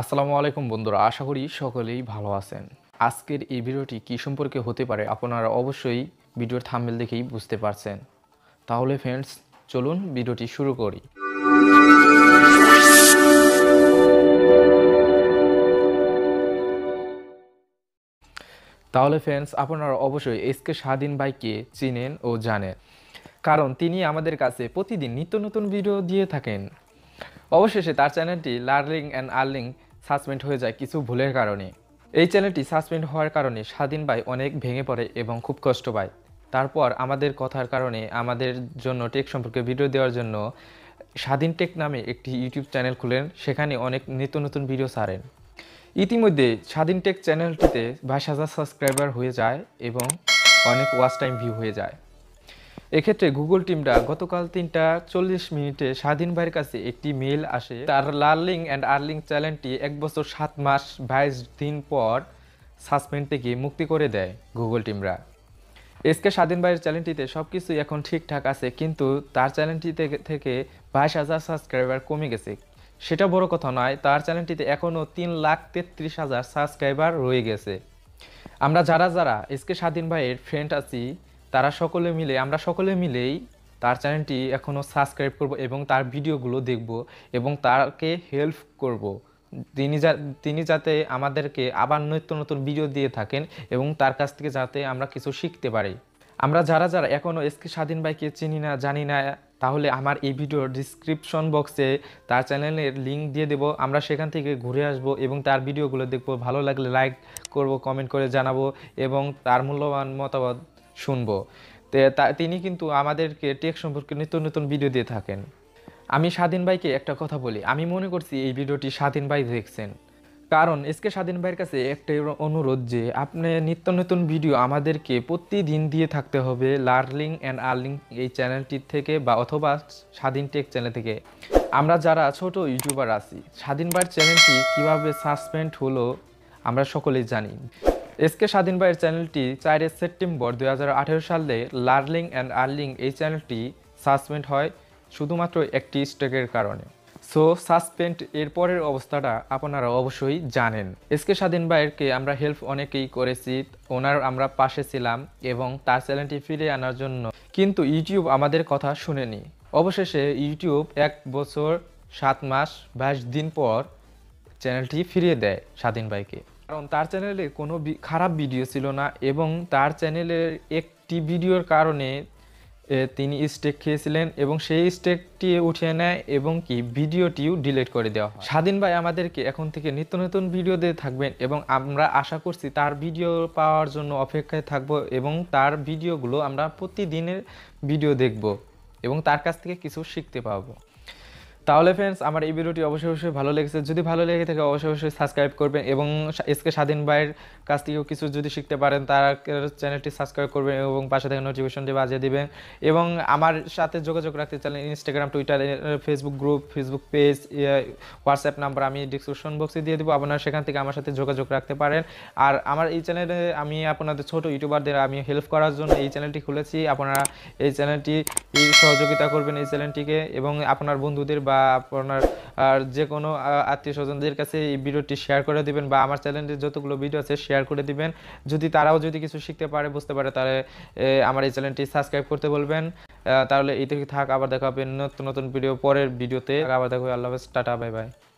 আসসালামু আলাইকুম বন্ধুরা আশা করি সকলেই ভালো আছেন আজকের এই ভিডিওটি কি সম্পর্কে হতে পারে আপনারা অবশ্যই ভিডিওর থাম্বেল দেখেই বুঝতে পারছেন তাহলে ফ্রেন্ডস চলুন ভিডিওটি শুরু করি তাহলে ফ্রেন্ডস আপনারা অবশ্যই এসকে স্বাধীন ভাইকে চিনেন ও জানেন কারণ তিনি আমাদের কাছে প্রতিদিন নিত্য নতুন ভিডিও দিয়ে থাকেন অবশেষে তার চ্যানেলটি লার্লিং অ্যান্ড আর্লিং সাসপেন্ড হয়ে যায় কিছু ভুলের কারণে এই চ্যানেলটি সাসপেন্ড হওয়ার কারণে স্বাধীন ভাই অনেক ভেঙে পড়ে এবং খুব কষ্ট পায় তারপর আমাদের কথার কারণে আমাদের জন্য টেক সম্পর্কে ভিডিও দেওয়ার জন্য স্বাধীন টেক নামে একটি ইউটিউব চ্যানেল খুলেন সেখানে অনেক নিত্য নতুন ভিডিও ছাড়েন ইতিমধ্যে স্বাধীন টেক চ্যানেলটিতে বাইশ হাজার সাবস্ক্রাইবার হয়ে যায় এবং অনেক ওয়াচ টাইম ভিউ হয়ে যায় এক্ষেত্রে গুগল টিমটা গতকাল তিনটা চল্লিশ মিনিটে স্বাধীন ভাইয়ের কাছে একটি মেল আসে তার লার্লিং অ্যান্ড আর্লিং চ্যালেঞ্জটি এক বছর সাত মাস বাইশ দিন পর সাসপেন্ড থেকে মুক্তি করে দেয় গুগল টিমরা এসকে স্বাধীন ভাইয়ের চ্যানেলটিতে সব কিছু এখন ঠিকঠাক আছে কিন্তু তার চ্যানেলটি থেকে বাইশ হাজার সাবস্ক্রাইবার কমে গেছে সেটা বড় কথা নয় তার চ্যানেলটিতে এখনও তিন লাখ তেত্রিশ হাজার সাবস্ক্রাইবার রয়ে গেছে আমরা যারা যারা এসকে স্বাধীন ভাইয়ের ফ্রেন্ড আছি তারা সকলে মিলে আমরা সকলে মিলেই তার চ্যানেলটি এখনও সাবস্ক্রাইব করব এবং তার ভিডিওগুলো দেখব এবং তাকে হেল্প করব তিনি যা তিনি যাতে আমাদেরকে আবার নিত্য নতুন ভিডিও দিয়ে থাকেন এবং তার কাছ থেকে যাতে আমরা কিছু শিখতে পারি আমরা যারা যারা এখনও এসকে স্বাধীন ভাইকে চিনি না জানি না তাহলে আমার এই ভিডিওর ডিসক্রিপশন বক্সে তার চ্যানেলের লিঙ্ক দিয়ে দেব আমরা সেখান থেকে ঘুরে আসব এবং তার ভিডিওগুলো দেখব ভালো লাগলে লাইক করব কমেন্ট করে জানাবো এবং তার মূল্যবান মতামত শুনবো তিনি কিন্তু আমাদেরকে টেক সম্পর্কে নতুন নতুন ভিডিও দিয়ে থাকেন আমি স্বাধীন ভাইকে একটা কথা বলি আমি মনে করছি এই ভিডিওটি স্বাধীন ভাই দেখছেন কারণ এসকে স্বাধীন ভাইয়ের কাছে একটাই অনুরোধ যে আপনি নিত্য নতুন ভিডিও আমাদেরকে প্রতিদিন দিয়ে থাকতে হবে লার্নিং অ্যান্ড আর্লিং এই চ্যানেলটির থেকে বা অথবা স্বাধীন টেক চ্যানেল থেকে আমরা যারা ছোট ইউটিউবার আছি স্বাধীন ভাইয়ের চ্যানেলটি কীভাবে সাসপেন্ড হলো আমরা সকলেই জানি এসকে স্বাধীন ভাইয়ের চ্যানেলটি চারের সেপ্টেম্বর দুই সালে লার্লিং অ্যান্ড আর্লিং এই চ্যানেলটি সাসপেন্ড হয় শুধুমাত্র একটি স্টেকের কারণে সো সাসপেন্ড এর পরের অবস্থাটা আপনারা অবশ্যই জানেন এসকে স্বাধীন ভাইয়েরকে আমরা হেল্প অনেকেই করেছি ওনার আমরা পাশে ছিলাম এবং তার চ্যানেলটি ফিরে আনার জন্য কিন্তু ইউটিউব আমাদের কথা শুনেনি অবশেষে ইউটিউব এক বছর সাত মাস বাইশ দিন পর চ্যানেলটি ফিরিয়ে দেয় স্বাধীন ভাইকে কারণ তার চ্যানেলে কোনো খারাপ ভিডিও ছিল না এবং তার চ্যানেলের একটি ভিডিওর কারণে তিনি স্টেক খেয়েছিলেন এবং সেই স্টেকটি উঠিয়ে নেয় এবং কি ভিডিওটিও ডিলিট করে দেওয়া হয় স্বাধীন ভাই আমাদেরকে এখন থেকে নিত্য নতুন ভিডিও দিয়ে থাকবেন এবং আমরা আশা করছি তার ভিডিও পাওয়ার জন্য অপেক্ষায় থাকব এবং তার ভিডিওগুলো আমরা প্রতিদিনের ভিডিও দেখব এবং তার কাছ থেকে কিছু শিখতে পাবো তাহলে ফ্রেন্ডস আমার এই ভিডিওটি অবশ্যই অবশ্যই ভালো লেগেছে যদি ভালো লেগে থাকে অবশ্যই অবশ্যই সাবস্ক্রাইব করবেন এবং এসকে স্বাধীন ভাইয়ের কাছ থেকেও কিছু যদি শিখতে পারেন তার চ্যানেলটি সাবস্ক্রাইব করবেন এবং পাশে থেকে নোটিফিকেশনটি বাজিয়ে দেবেন এবং আমার সাথে যোগাযোগ রাখতে চান Instagram Twitter Facebook group Facebook page WhatsApp number আমি ডিসক্রিপশন বক্সে দিয়ে দেবো আপনারা সেখান থেকে আমার সাথে যোগাযোগ রাখতে পারেন আর আমার এই চ্যানেলে আমি আপনাদের ছোট ইউটিউবারদের আমি হেল্প করার জন্য এই চ্যানেলটি খুলেছি আপনারা এই চ্যানেলটি সহযোগিতা করবেন এই চ্যানেলটিকে এবং আপনার বন্ধুদের বা বা আপনার যে কোনো আত্মীয় স্বজনদের কাছে এই ভিডিওটি শেয়ার করে দিবেন বা আমার চ্যানেলের যতগুলো ভিডিও আছে শেয়ার করে দিবেন যদি তারাও যদি কিছু শিখতে পারে বুঝতে পারে তাহলে আমার এই চ্যানেলটি সাবস্ক্রাইব করতে বলবেন তাহলে এই থেকে থাক আবার দেখা হবে নতুন নতুন ভিডিও পরের ভিডিওতে আবার দেখা হবে আল্লাহ হাফেজ টাটা বাই বাই